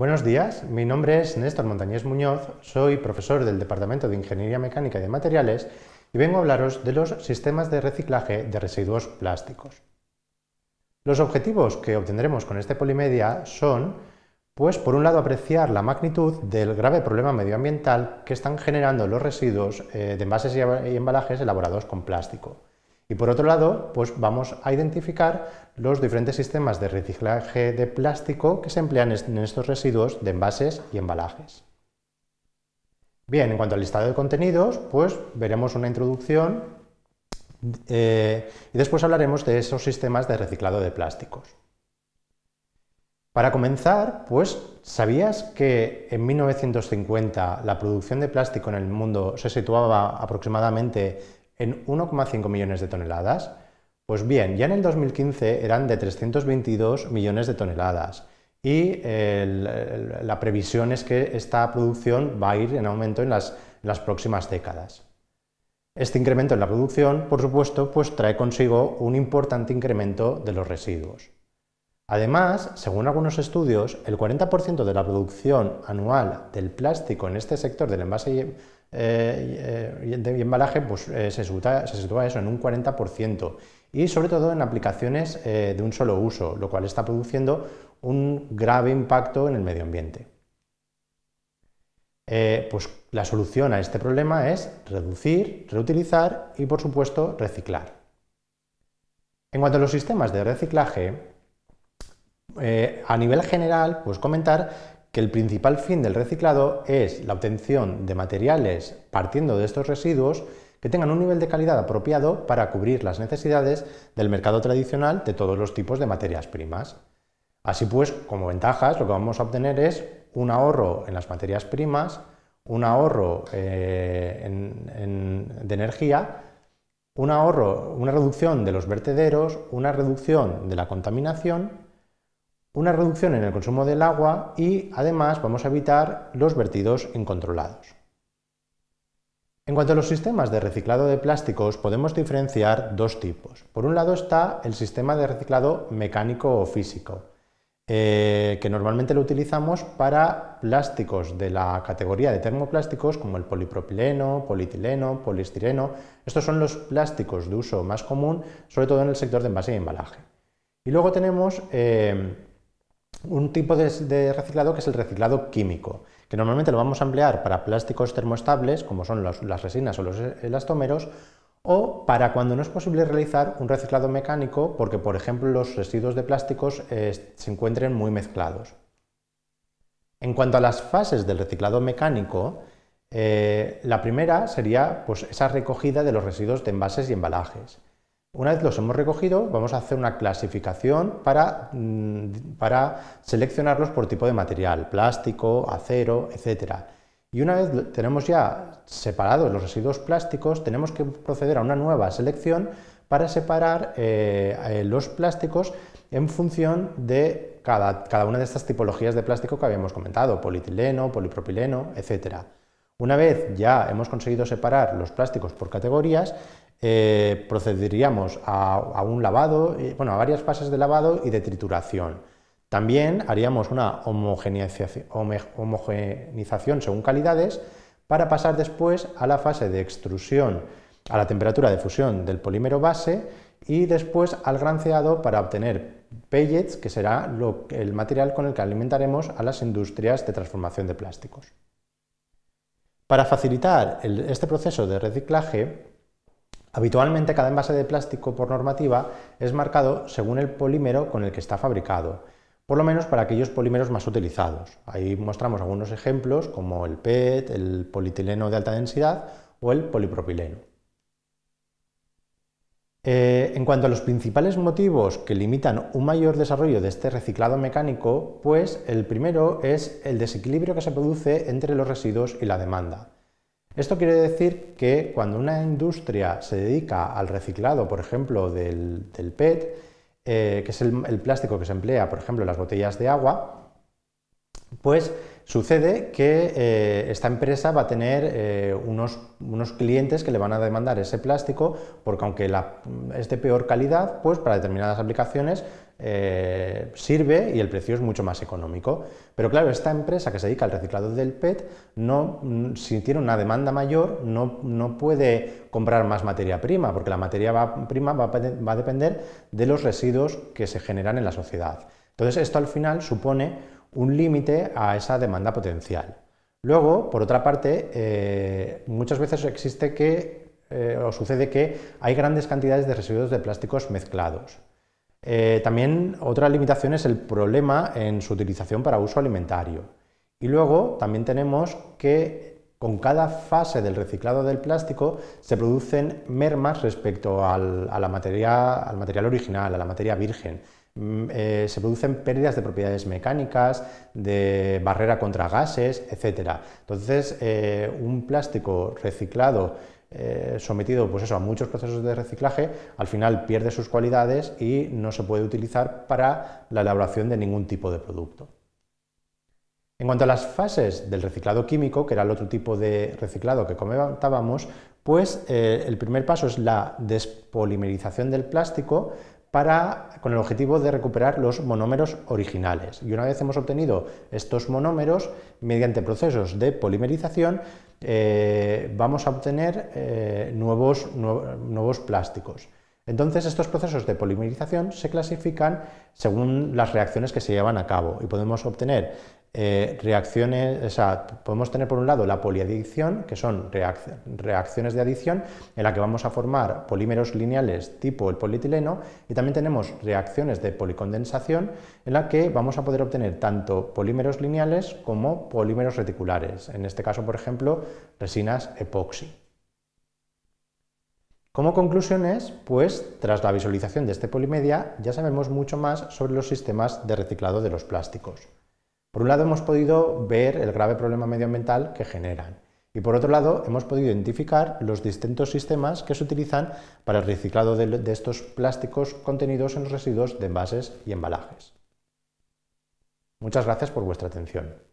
Buenos días, mi nombre es Néstor Montañés Muñoz, soy profesor del Departamento de Ingeniería Mecánica y de Materiales y vengo a hablaros de los sistemas de reciclaje de residuos plásticos. Los objetivos que obtendremos con este polimedia son, pues por un lado apreciar la magnitud del grave problema medioambiental que están generando los residuos eh, de envases y embalajes elaborados con plástico. Y por otro lado, pues vamos a identificar los diferentes sistemas de reciclaje de plástico que se emplean en estos residuos de envases y embalajes. Bien, en cuanto al listado de contenidos, pues veremos una introducción eh, y después hablaremos de esos sistemas de reciclado de plásticos. Para comenzar, pues, ¿sabías que en 1950 la producción de plástico en el mundo se situaba aproximadamente en 1,5 millones de toneladas? Pues bien, ya en el 2015 eran de 322 millones de toneladas y la previsión es que esta producción va a ir en aumento en las, las próximas décadas. Este incremento en la producción, por supuesto, pues trae consigo un importante incremento de los residuos. Además, según algunos estudios, el 40% de la producción anual del plástico en este sector del envase eh, eh, de embalaje pues, eh, se, sitúa, eso en un 40% y sobre todo en aplicaciones de un solo uso, lo cual está produciendo un grave impacto en el medio ambiente. pues la solución a este problema es reducir, reutilizar y por supuesto reciclar. En cuanto a los sistemas de reciclaje, a nivel general, pues comentar que el principal fin del reciclado es la obtención de materiales partiendo de estos residuos que tengan un nivel de calidad apropiado para cubrir las necesidades del mercado tradicional de todos los tipos de materias primas. Así pues, como ventajas, lo que vamos a obtener es un ahorro en las materias primas, un ahorro eh, de energía, un ahorro, una reducción de los vertederos, una reducción de la contaminación una reducción en el consumo del agua y además vamos a evitar los vertidos incontrolados. En cuanto a los sistemas de reciclado de plásticos, podemos diferenciar dos tipos. Por un lado está el sistema de reciclado mecánico o físico, eh, que normalmente lo utilizamos para plásticos de la categoría de termoplásticos como el polipropileno, polietileno, poliestireno. Estos son los plásticos de uso más común, sobre todo en el sector de envase y embalaje. Y luego tenemos eh, un tipo de, reciclado que es el reciclado químico, que normalmente lo vamos a emplear para plásticos termoestables, como son las resinas o los e, elastómeros, o para cuando no es posible realizar un reciclado mecánico porque, por ejemplo, los residuos de plásticos eh, se encuentren muy mezclados. En cuanto a las fases del reciclado mecánico, eh, la primera sería pues, esa recogida de los residuos de envases y embalajes. Una vez los hemos recogido, vamos a hacer una clasificación para, mm, para seleccionarlos por tipo de material, plástico, acero, etcétera. Y una vez tenemos ya separados los residuos plásticos, tenemos que proceder a una nueva selección para separar eh, eh, los plásticos en función de cada, cada, una de estas tipologías de plástico que habíamos comentado, polietileno, polipropileno, etc. Una vez ya hemos conseguido separar los plásticos por categorías, eh, procederíamos a, un lavado, eh, bueno, a varias fases de lavado y de trituración. También haríamos una homogeneización, homogenización según calidades para pasar después a la fase de extrusión a la temperatura de fusión del polímero base y después al granceado para obtener pellets, que será el material con el que alimentaremos a las industrias de transformación de plásticos. Para facilitar este proceso de reciclaje, Habitualmente cada envase de plástico por normativa es marcado según el polímero con el que está fabricado, por lo menos para aquellos polímeros más utilizados. Ahí mostramos algunos ejemplos como el PET, el polietileno de alta densidad o el polipropileno. Eh, en cuanto a los principales motivos que limitan un mayor desarrollo de este reciclado mecánico, pues el primero es el desequilibrio que se produce entre los residuos y la demanda. Esto quiere decir que cuando una industria se dedica al reciclado, por ejemplo, del, PET, eh, que es el, plástico que se emplea, por ejemplo, en las botellas de agua, pues sucede que eh, esta empresa va a tener eh, unos, unos, clientes que le van a demandar ese plástico porque aunque es de peor calidad, pues para determinadas aplicaciones eh, sirve y el precio es mucho más económico. Pero claro, esta empresa que se dedica al reciclado del PET, no, mm, si tiene una demanda mayor, no, puede comprar más materia prima, porque la materia prima va, a depender de los residuos que se generan en la sociedad. Entonces, esto al final supone un límite a esa demanda potencial. Luego, por otra parte, eh, muchas veces existe que, eh, o sucede que hay grandes cantidades de residuos de plásticos mezclados. Eh, también otra limitación es el problema en su utilización para uso alimentario. Y luego también tenemos que con cada fase del reciclado del plástico se producen mermas respecto al, al material original, a la materia virgen. Mm, eh, se producen pérdidas de propiedades mecánicas, de barrera contra gases, etc. Entonces, eh, un plástico reciclado eh, sometido pues eso, a muchos procesos de reciclaje, al final pierde sus cualidades y no se puede utilizar para la elaboración de ningún tipo de producto. En cuanto a las fases del reciclado químico, que era el otro tipo de reciclado que comentábamos, pues eh, el primer paso es la despolimerización del plástico para, con el objetivo de recuperar los monómeros originales. Y una vez hemos obtenido estos monómeros, mediante procesos de polimerización, eh, vamos a obtener eh, nuevos plásticos. Entonces, estos procesos de polimerización se clasifican según las reacciones que se llevan a cabo y podemos obtener eh, reacciones, o sea, podemos tener por un lado la poliadicción, que son reacciones de adición, en la que vamos a formar polímeros lineales tipo el polietileno, y también tenemos reacciones de policondensación, en la que vamos a poder obtener tanto polímeros lineales como polímeros reticulares, en este caso, por ejemplo, resinas epoxi. Como conclusiones, pues, tras la visualización de este polimedia, ya sabemos mucho más sobre los sistemas de reciclado de los plásticos. Por un lado hemos podido ver el grave problema medioambiental que generan y por otro lado hemos podido identificar los distintos sistemas que se utilizan para el reciclado de estos plásticos contenidos en los residuos de envases y embalajes. Muchas gracias por vuestra atención.